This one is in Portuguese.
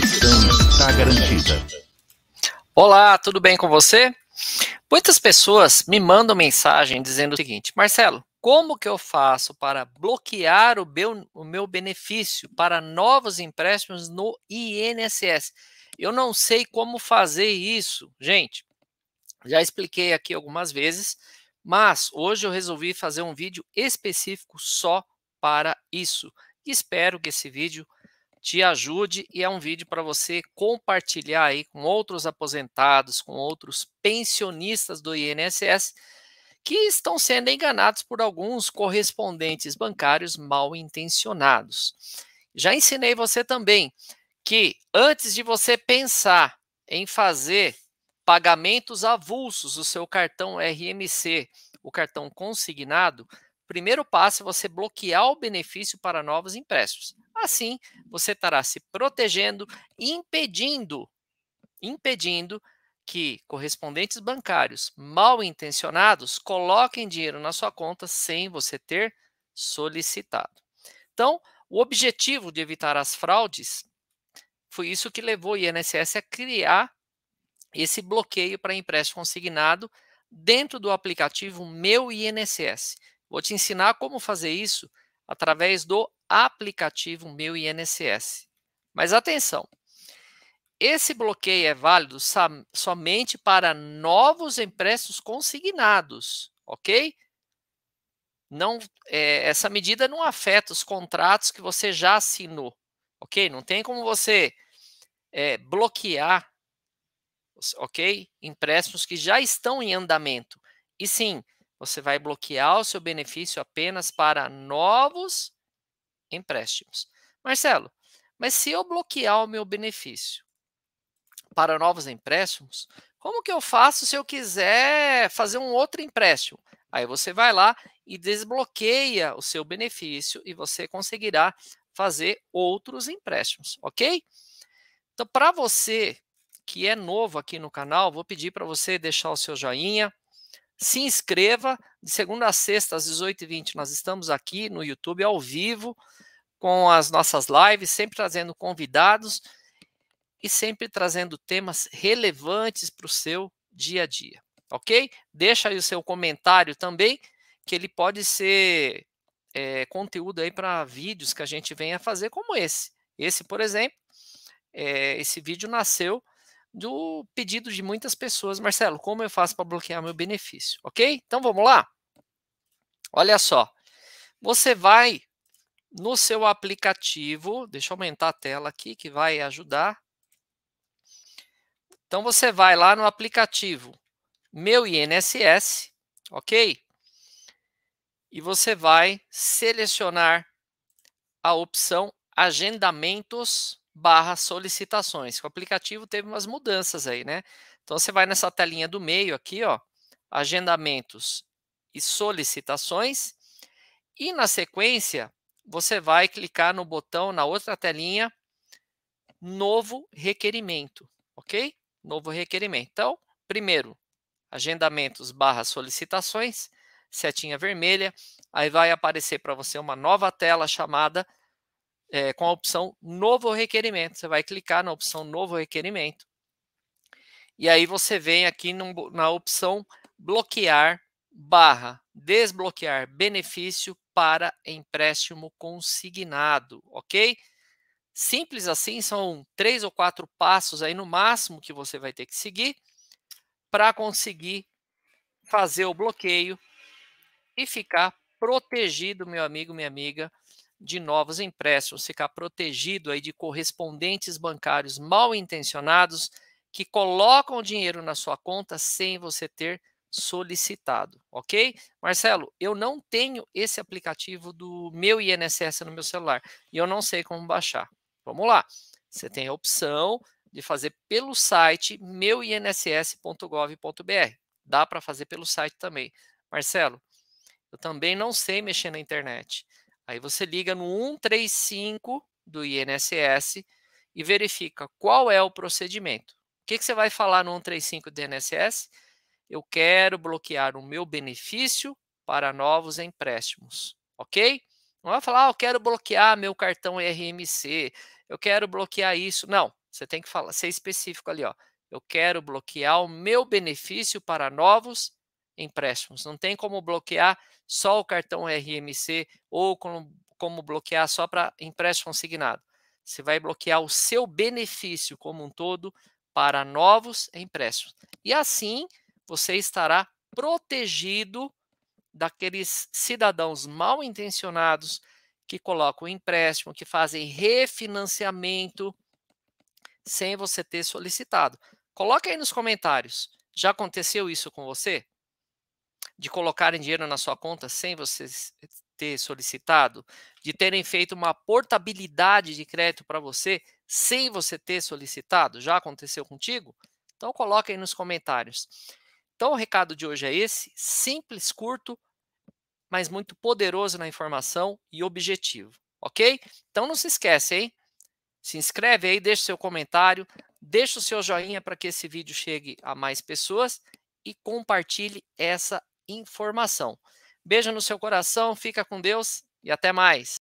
diversão está garantida. Olá, tudo bem com você? Muitas pessoas me mandam mensagem dizendo o seguinte: Marcelo, como que eu faço para bloquear o meu, o meu benefício para novos empréstimos no INSS? Eu não sei como fazer isso. Gente, já expliquei aqui algumas vezes, mas hoje eu resolvi fazer um vídeo específico só para isso. Espero que esse vídeo te ajude e é um vídeo para você compartilhar aí com outros aposentados, com outros pensionistas do INSS que estão sendo enganados por alguns correspondentes bancários mal intencionados. Já ensinei você também que antes de você pensar em fazer pagamentos avulsos do seu cartão RMC, o cartão consignado, primeiro passo é você bloquear o benefício para novos empréstimos. Assim, você estará se protegendo, impedindo, impedindo que correspondentes bancários mal intencionados coloquem dinheiro na sua conta sem você ter solicitado. Então, o objetivo de evitar as fraudes foi isso que levou o INSS a criar esse bloqueio para empréstimo consignado dentro do aplicativo Meu INSS. Vou te ensinar como fazer isso através do aplicativo Meu INSS. Mas atenção, esse bloqueio é válido somente para novos empréstimos consignados, ok? Não, é, essa medida não afeta os contratos que você já assinou, ok? Não tem como você é, bloquear, ok? Empréstimos que já estão em andamento. E sim, você vai bloquear o seu benefício apenas para novos empréstimos. Marcelo, mas se eu bloquear o meu benefício para novos empréstimos, como que eu faço se eu quiser fazer um outro empréstimo? Aí você vai lá e desbloqueia o seu benefício e você conseguirá fazer outros empréstimos, ok? Então, para você que é novo aqui no canal, vou pedir para você deixar o seu joinha, se inscreva. De segunda a sexta, às 18h20, nós estamos aqui no YouTube ao vivo, com as nossas lives, sempre trazendo convidados e sempre trazendo temas relevantes para o seu dia a dia, ok? Deixa aí o seu comentário também, que ele pode ser é, conteúdo aí para vídeos que a gente venha fazer como esse. Esse, por exemplo, é, esse vídeo nasceu do pedido de muitas pessoas. Marcelo, como eu faço para bloquear meu benefício? Ok? Então vamos lá? Olha só. Você vai no seu aplicativo, deixa eu aumentar a tela aqui que vai ajudar. Então você vai lá no aplicativo Meu INSS, ok? E você vai selecionar a opção Agendamentos barra solicitações. O aplicativo teve umas mudanças aí, né? Então você vai nessa telinha do meio aqui, ó, agendamentos e solicitações, e na sequência você vai clicar no botão na outra telinha novo requerimento, ok? Novo requerimento. Então, primeiro, agendamentos barra solicitações, setinha vermelha, aí vai aparecer para você uma nova tela chamada é, com a opção Novo Requerimento. Você vai clicar na opção Novo Requerimento. E aí você vem aqui na opção Bloquear barra desbloquear benefício para empréstimo consignado, ok? Simples assim, são três ou quatro passos aí no máximo que você vai ter que seguir para conseguir fazer o bloqueio e ficar protegido, meu amigo, minha amiga, de novos empréstimos, ficar protegido aí de correspondentes bancários mal intencionados que colocam dinheiro na sua conta sem você ter solicitado, ok? Marcelo, eu não tenho esse aplicativo do meu INSS no meu celular e eu não sei como baixar. Vamos lá. Você tem a opção de fazer pelo site meuinss.gov.br. Dá para fazer pelo site também. Marcelo, eu também não sei mexer na internet. Aí você liga no 135 do INSS e verifica qual é o procedimento. O que, que você vai falar no 135 do INSS? Eu quero bloquear o meu benefício para novos empréstimos, ok? Não vai falar, ah, eu quero bloquear meu cartão RMC, eu quero bloquear isso. Não, você tem que falar, ser específico ali, ó. Eu quero bloquear o meu benefício para novos empréstimos. Não tem como bloquear só o cartão RMC ou como, como bloquear só para empréstimo consignado. Você vai bloquear o seu benefício como um todo para novos empréstimos. E assim você estará protegido daqueles cidadãos mal intencionados que colocam empréstimo, que fazem refinanciamento sem você ter solicitado. Coloque aí nos comentários. Já aconteceu isso com você? de colocarem dinheiro na sua conta sem você ter solicitado, de terem feito uma portabilidade de crédito para você sem você ter solicitado? Já aconteceu contigo? Então coloca aí nos comentários. Então o recado de hoje é esse, simples, curto, mas muito poderoso na informação e objetivo, ok? Então não se esquece, hein? Se inscreve aí, deixa seu comentário, deixa o seu joinha para que esse vídeo chegue a mais pessoas e compartilhe essa informação. Beijo no seu coração, fica com Deus e até mais.